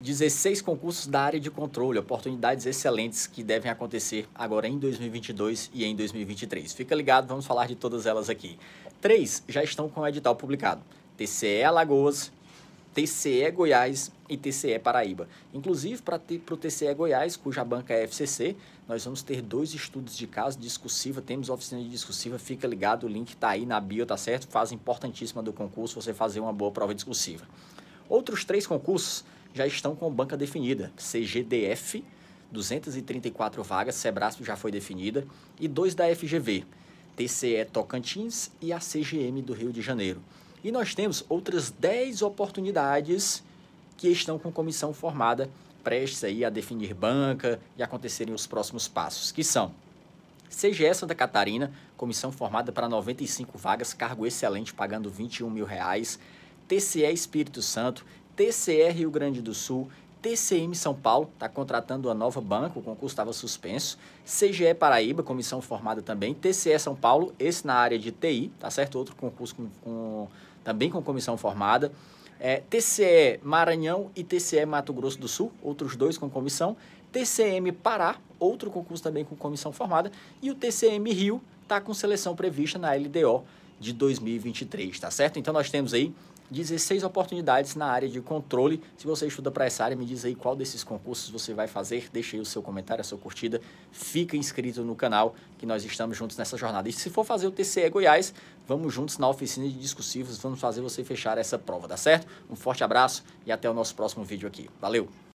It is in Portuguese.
16 concursos da área de controle, oportunidades excelentes que devem acontecer agora em 2022 e em 2023. Fica ligado, vamos falar de todas elas aqui. Três já estão com o edital publicado: TCE Alagoas, TCE Goiás e TCE Paraíba. Inclusive, para o TCE Goiás, cuja banca é FCC, nós vamos ter dois estudos de caso discursiva, temos oficina de discursiva, fica ligado, o link está aí na bio, tá certo? Fase importantíssima do concurso, você fazer uma boa prova discursiva. Outros três concursos já estão com banca definida. CGDF, 234 vagas, Sebrasp já foi definida, e dois da FGV, TCE Tocantins e a CGM do Rio de Janeiro. E nós temos outras 10 oportunidades que estão com comissão formada, prestes aí a definir banca e acontecerem os próximos passos, que são CGE Santa Catarina, comissão formada para 95 vagas, cargo excelente, pagando 21 mil reais. TCE Espírito Santo, TCE Rio Grande do Sul, TCM São Paulo está contratando uma nova banca, o concurso estava suspenso. CGE Paraíba, comissão formada também. TCE São Paulo, esse na área de TI, tá certo? Outro concurso com, com, também com comissão formada. É, TCE Maranhão e TCE Mato Grosso do Sul, outros dois com comissão. TCM Pará, outro concurso também com comissão formada. E o TCM Rio está com seleção prevista na LDO de 2023, tá certo? Então nós temos aí 16 oportunidades na área de controle. Se você estuda para essa área, me diz aí qual desses concursos você vai fazer. Deixa aí o seu comentário, a sua curtida. Fica inscrito no canal que nós estamos juntos nessa jornada. E se for fazer o TCE Goiás, vamos juntos na oficina de discursivos. Vamos fazer você fechar essa prova, tá certo? Um forte abraço e até o nosso próximo vídeo aqui. Valeu!